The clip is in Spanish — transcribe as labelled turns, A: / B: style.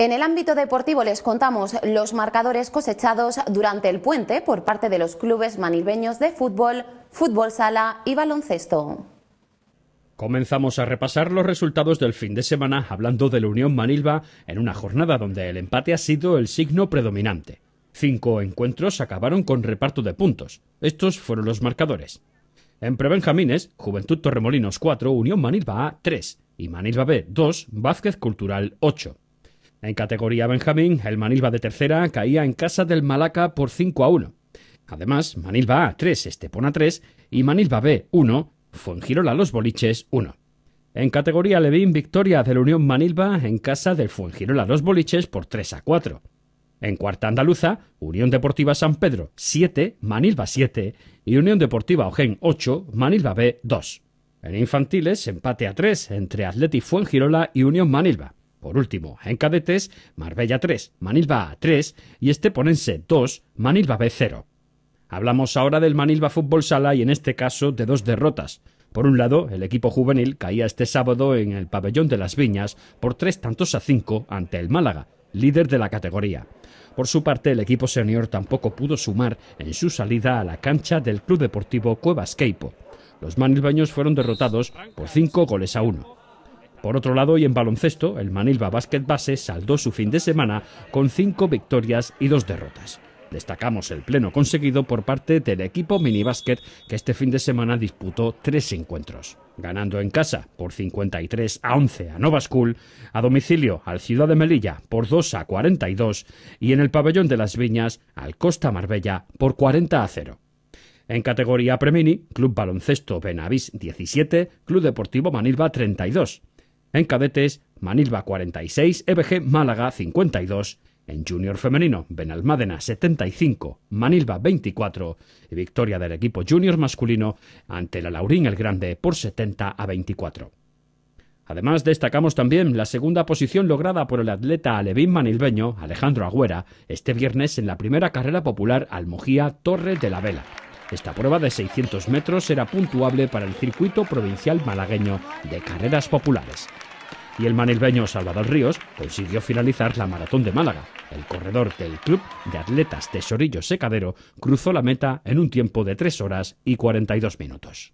A: En el ámbito deportivo les contamos los marcadores cosechados durante el puente por parte de los clubes manilbeños de fútbol, fútbol sala y baloncesto. Comenzamos a repasar los resultados del fin de semana hablando de la Unión Manilva en una jornada donde el empate ha sido el signo predominante. Cinco encuentros acabaron con reparto de puntos. Estos fueron los marcadores. En Prebenjamines, Juventud Torremolinos 4, Unión Manilva A 3 y Manilva B 2, Vázquez Cultural 8. En categoría Benjamín, el Manilva de tercera caía en casa del Malaca por 5 a 1. Además, Manilva A 3, Estepona 3 y Manilva B 1, Fuengirola Los Boliches 1. En categoría Levín, victoria de la Unión Manilva en casa del Fuengirola Los Boliches por 3 a 4. En cuarta andaluza, Unión Deportiva San Pedro 7, Manilva 7 y Unión Deportiva Ojen, 8, Manilva B 2. En infantiles, empate a 3 entre Atleti Fuengirola y Unión Manilva. Por último, en cadetes, Marbella 3, Manilva A3 y Esteponense 2, Manilva B0. Hablamos ahora del Manilva Fútbol Sala y en este caso de dos derrotas. Por un lado, el equipo juvenil caía este sábado en el pabellón de las Viñas por tres tantos a cinco ante el Málaga, líder de la categoría. Por su parte, el equipo senior tampoco pudo sumar en su salida a la cancha del Club Deportivo Cuevas Queipo. Los manilbaños fueron derrotados por cinco goles a uno. Por otro lado, y en baloncesto, el Manilva Basket Base saldó su fin de semana con cinco victorias y dos derrotas. Destacamos el pleno conseguido por parte del equipo minibásquet que este fin de semana disputó tres encuentros, ganando en casa por 53 a 11 a Nova School, a domicilio al Ciudad de Melilla por 2 a 42 y en el pabellón de las Viñas al Costa Marbella por 40 a 0. En categoría Premini, Club Baloncesto Benavís 17, Club Deportivo Manilva 32. En cadetes, Manilva 46, EBG Málaga 52. En junior femenino, Benalmádena 75, Manilva 24 y victoria del equipo junior masculino ante la Laurín el Grande por 70 a 24. Además, destacamos también la segunda posición lograda por el atleta alevín manilbeño Alejandro Agüera este viernes en la primera carrera popular Almojía Torre de la Vela. Esta prueba de 600 metros era puntuable para el circuito provincial malagueño de carreras populares. Y el manilbeño Salvador Ríos consiguió finalizar la maratón de Málaga. El corredor del club de atletas Tesorillo Secadero cruzó la meta en un tiempo de 3 horas y 42 minutos.